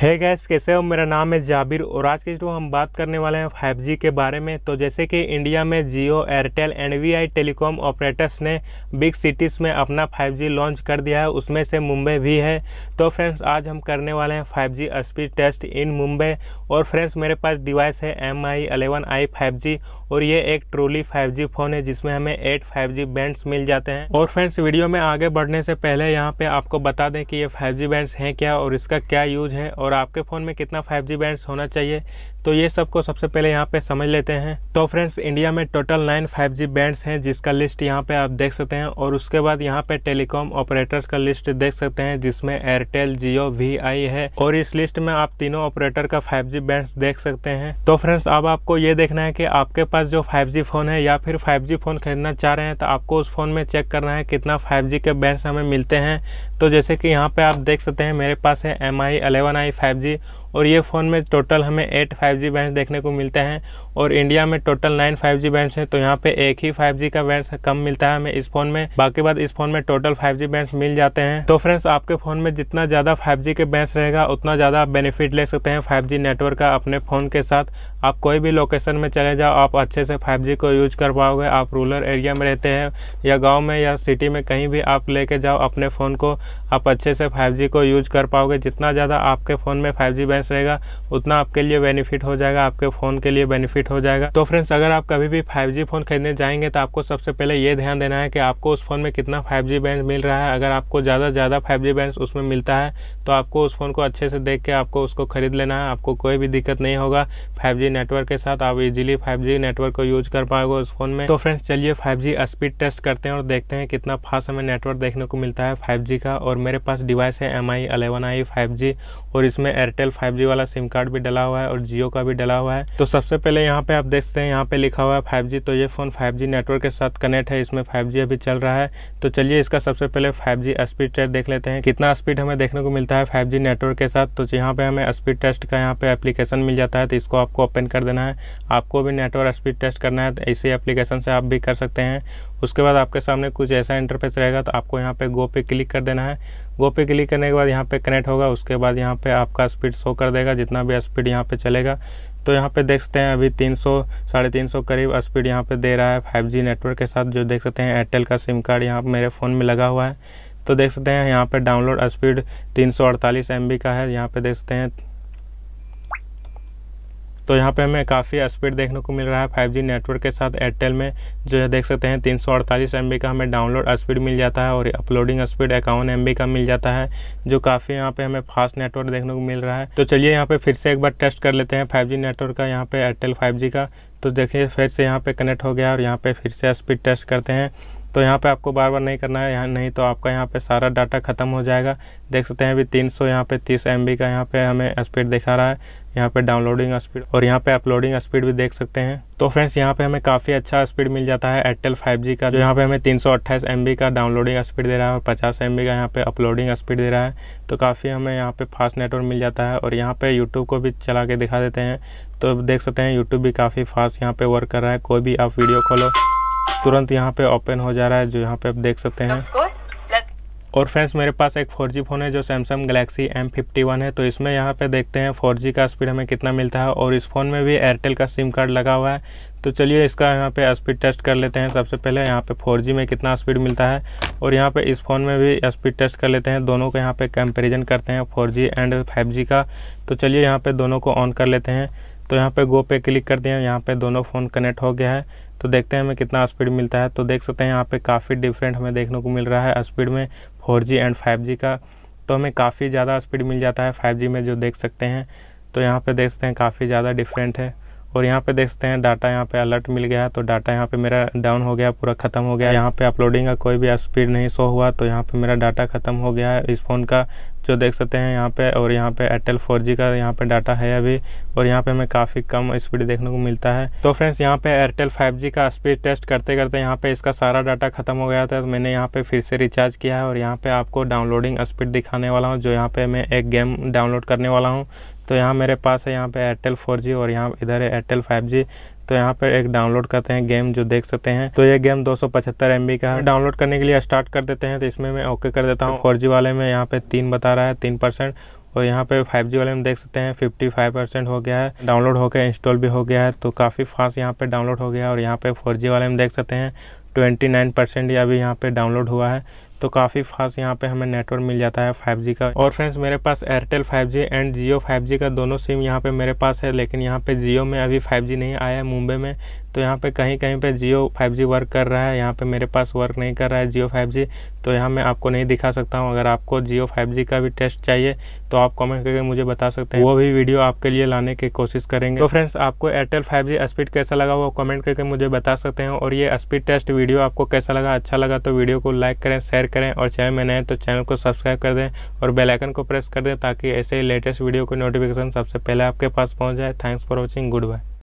है hey gas कैसे हो मेरा नाम है जाबिर और आज के जो हम बात करने वाले हैं फाइव जी के बारे में तो जैसे कि इंडिया में Jio Airtel and V I telecom operators ने बिग सिटीज़ में अपना फाइव जी लॉन्च कर दिया है उसमें से मुंबई भी है तो फ्रेंड्स आज हम करने वाले हैं five G speed test in Mumbai और फ्रेंड्स मेरे पास डिवाइस है M I eleven I five G और ये एक ट्रोली फाइव जी फ़ोन है जिसमें हमें एट फाइव जी बैंड्स मिल जाते हैं और फ्रेंड्स वीडियो में आगे बढ़ने से पहले यहाँ पर आपको बता दें कि ये फाइव जी बैंड्स हैं क्या और इसका क्या यूज़ है और और आपके फ़ोन में कितना फाइव जी बैंड्स होना चाहिए तो ये सबको सबसे पहले यहाँ पे समझ लेते हैं तो फ्रेंड्स इंडिया में total nine five G bands हैं जिसका लिस्ट यहाँ पे आप देख सकते हैं और उसके बाद यहाँ पे टेलीकॉम ऑपरेटर्स का लिस्ट देख सकते हैं जिसमें एयरटेल जियो वी आई है और इस लिस्ट में आप तीनों ऑपरेटर का फाइव जी बैंड देख सकते हैं तो फ्रेंड्स अब आपको ये देखना है कि आपके पास जो फाइव जी फोन है या फिर फाइव जी फोन खरीदना चाह रहे हैं तो आपको उस फोन में चेक करना है कितना फाइव जी के बैंड हमें मिलते हैं तो जैसे कि यहाँ पे आप देख सकते हैं मेरे पास है M I eleven I five G और ये फ़ोन में टोटल हमें एट फाइव जी बैंड देखने को मिलते हैं और इंडिया में total nine five G bands हैं तो यहाँ पे एक ही फाइव जी का बैंड कम मिलता है हमें इस फोन में बाकी बात इस फोन में टोटल फाइव जी बैंड्स मिल जाते हैं तो फ्रेंड्स आपके फोन में जितना ज्यादा फाइव जी के बैंड रहेगा उतना ज्यादा आप बेनिफिट ले सकते हैं फाइव जी नेटवर्क का अपने फोन के साथ आप कोई भी लोकेशन में चले जाओ आप अच्छे से फाइव जी को यूज कर पाओगे आप रूरल एरिया में रहते हैं या गाँव में या सिटी में कहीं भी आप लेके जाओ अपने फ़ोन को आप अच्छे से 5G को यूज कर पाओगे जितना ज़्यादा आपके फ़ोन में 5G जी बैंस रहेगा उतना आपके लिए बेनिफिट हो जाएगा आपके फ़ोन के लिए बेनिफिट अपडेट हो जाएगा तो फ्रेंड्स अगर आप कभी भी फाइव फोन खरीदने जाएंगे तो आपको सबसे पहले ये ध्यान देना है कि आपको उस फोन में कितना फाइव बैंड मिल रहा है अगर आपको ज़्यादा ज़्यादा फाइव जी बैंड उसमें मिलता है तो आपको उस फोन को अच्छे से देख के आपको उसको खरीद लेना है आपको कोई भी दिक्कत नहीं होगा फाइव नेटवर्क के साथ आप इजिली फाइव नेटवर्क को यूज कर पाओगे उस फोन में तो फ्रेंड्स चलिए फाइव स्पीड टेस्ट करते हैं और देखते हैं कितना फास्ट हमें नेटवर्क देखने को मिलता है फाइव का और मेरे पास डिवाइस है M I eleven I five और इसमें एयरटेल फाइव वाला सिम कार्ड भी डला हुआ है और जियो का भी डला हुआ है तो सबसे पहले यहाँ यहाँ पे आप देखते हैं यहाँ पे लिखा हुआ है 5G तो ये फ़ोन 5G नेटवर्क के साथ कनेक्ट है इसमें 5G अभी चल रहा है तो चलिए इसका सबसे पहले 5G स्पीड टेस्ट देख लेते हैं कितना स्पीड हमें देखने को मिलता है 5G नेटवर्क के साथ तो यहाँ पे हमें स्पीड टेस्ट का यहाँ पे एप्लीकेशन मिल जाता है तो इसको आपको ओपन कर देना है आपको भी नेटवर्क स्पीड टेस्ट करना है तो इसी एप्लीकेशन से आप भी कर सकते हैं उसके बाद आपके सामने कुछ ऐसा इंटरफेस रहेगा तो आपको यहाँ पे गो पे क्लिक कर देना है गो पे क्लिक करने के बाद यहाँ पे कनेक्ट होगा उसके बाद यहाँ पे आपका स्पीड शो कर देगा जितना भी स्पीड यहाँ पे चलेगा तो यहाँ पे देख सकते हैं अभी तीन सौ साढ़े तीन सौ करीब स्पीड यहाँ पे दे रहा है फाइव जी नेटवर्क के साथ जो देख सकते हैं एयरटेल का सिम कार्ड यहाँ मेरे फ़ोन में लगा हुआ है तो देख सकते हैं यहाँ पे डाउनलोड स्पीड तीन सौ अड़तालीस एम बी का है यहाँ पे देख सकते हैं तो यहाँ पे हमें काफ़ी स्पीड देखने को मिल रहा है 5G नेटवर्क के साथ एयरटेल में जो है देख सकते हैं तीन सौ का हमें डाउनलोड स्पीड मिल जाता है और अपलोडिंग स्पीड इक्यावन एम का मिल जाता है जो काफ़ी यहाँ पे हमें फास्ट नेटवर्क देखने को मिल रहा है तो चलिए यहाँ पे फिर से एक बार टेस्ट कर लेते हैं 5G नेटवर्क का यहाँ पे एयरटेल 5G का तो देखिए फिर से यहाँ पे कनेक्ट हो गया और यहाँ पे फिर से स्पीड टेस्ट करते हैं तो यहाँ पे आपको बार बार नहीं करना है यहाँ नहीं तो आपका यहाँ पे सारा डाटा ख़त्म हो जाएगा देख सकते हैं अभी 300 सौ यहाँ पर तीस एम का यहाँ पे हमें स्पीड दिखा रहा है यहाँ पे डाउनलोडिंग स्पीड और यहाँ पे अपलोडिंग स्पीड भी देख सकते हैं तो फ्रेंड्स यहाँ पे हमें काफ़ी अच्छा स्पीड मिल जाता है एयरटेल 5G का जो यहाँ पे हमें 328 सौ का डाउनलोडिंग स्पीड दे रहा है और 50 एम का यहाँ पे अपलोडिंग स्पीड दे रहा है तो काफ़ी हमें यहाँ पे फास्ट नेटवर्क मिल जाता है और यहाँ पे यूट्यूब को भी चला के दिखा देते हैं तो देख सकते हैं यूट्यूब भी काफ़ी फास्ट यहाँ पर वर्क कर रहा है कोई भी आप वीडियो खोलो तुरंत यहाँ पे ओपन हो जा रहा है जो यहाँ पे आप देख सकते हैं और फ्रेंड्स मेरे पास एक फोर जी फ़ोन है जो Samsung Galaxy M fifty one है तो इसमें यहाँ पे देखते हैं फोर जी का स्पीड हमें कितना मिलता है और इस फ़ोन में भी एयरटेल का सिम कार्ड लगा हुआ है तो चलिए इसका यहाँ पे स्पीड टेस्ट कर लेते हैं सबसे पहले यहाँ पे फोर जी में कितना स्पीड मिलता है और यहाँ पे इस फ़ोन में भी स्पीड टेस्ट कर लेते हैं दोनों को यहाँ पे कंपेरिजन करते हैं four G and five G का तो चलिए यहाँ पर दोनों को ऑन कर लेते हैं तो यहाँ पे गो पे क्लिक कर दिया यहाँ पे दोनों फ़ोन कनेक्ट हो गया है तो देखते हैं हमें कितना स्पीड मिलता है तो देख सकते हैं यहाँ पे काफ़ी डिफरेंट हमें देखने को मिल रहा है स्पीड में 4G एंड 5G का तो हमें काफ़ी ज़्यादा स्पीड मिल जाता है 5G में जो देख सकते हैं तो यहाँ पर देख सकते हैं काफ़ी ज़्यादा डिफरेंट है और यहाँ देख देखते हैं डाटा यहाँ पर अलर्ट मिल गया तो डाटा यहाँ पर मेरा डाउन हो गया पूरा ख़त्म हो गया यहाँ पर अपलोडिंग का कोई भी स्पीड नहीं शो हुआ तो यहाँ पर मेरा डाटा ख़त्म हो गया है इस फ़ोन का जो देख सकते हैं यहाँ पे और यहाँ पे एयरटेल फोर का यहाँ पे डाटा है अभी और यहाँ पे हमें काफ़ी कम स्पीड देखने को मिलता है तो फ्रेंड्स यहाँ पे एयरटेल 5G का स्पीड टेस्ट करते करते यहाँ पे इसका सारा डाटा ख़त्म हो गया था तो मैंने यहाँ पे फिर से रिचार्ज किया है और यहाँ पे आपको डाउनलोडिंग स्पीड दिखाने वाला हूँ जो यहाँ पे मैं एक गेम डाउनलोड करने वाला हूँ तो यहाँ मेरे पास है यहाँ पे एयरटेल 4G और यहाँ इधर है एयरटेल 5G तो यहाँ पर एक डाउनलोड करते हैं गेम जो देख सकते हैं तो ये गेम दो सौ का है डाउनलोड करने के लिए स्टार्ट कर देते हैं तो इसमें मैं ओके कर देता हूँ फोर वाले में यहाँ पे तीन बता रहा है तीन परसेंट और यहाँ पे 5G वाले में देख सकते हैं 55 परसेंट हो गया है डाउनलोड होकर इंस्टॉल भी हो गया है तो काफ़ी फास्ट यहाँ पे डाउनलोड हो गया और यहाँ पे 4G वाले में देख सकते हैं 29 परसेंट अभी यहाँ पे डाउनलोड हुआ है तो काफ़ी फास्ट यहाँ पे हमें नेटवर्क मिल जाता है 5G का और फ्रेंड्स मेरे पास Airtel 5G and Jio 5G का दोनों सिम यहाँ पे मेरे पास है लेकिन यहाँ पे जियो में अभी 5G नहीं आया है मुंबई में तो यहाँ पे कहीं कहीं पे जियो 5G वर्क कर रहा है यहाँ पे मेरे पास वर्क नहीं कर रहा है जियो 5G तो यहाँ मैं आपको नहीं दिखा सकता हूँ अगर आपको जियो 5G का भी टेस्ट चाहिए तो आप कमेंट करके मुझे बता सकते हैं वो भी वीडियो आपके लिए लाने की कोशिश करेंगे तो फ्रेंड्स आपको एयरटेल 5G स्पीड कैसा लगा वो कमेंट करके मुझे बता सकते हैं और ये स्पीड टेस्ट वीडियो आपको कैसा लगा अच्छा लगा तो वीडियो को लाइक करें शेयर करें और चैनल में नए तो चैनल को सब्सक्राइब कर दें और बेलाइकन को प्रेस कर दें ताकि ऐसे ही लेटेस्ट वीडियो की नोटिफिकेशन सबसे पहले आपके पास पहुँच जाए thanks for watching good bye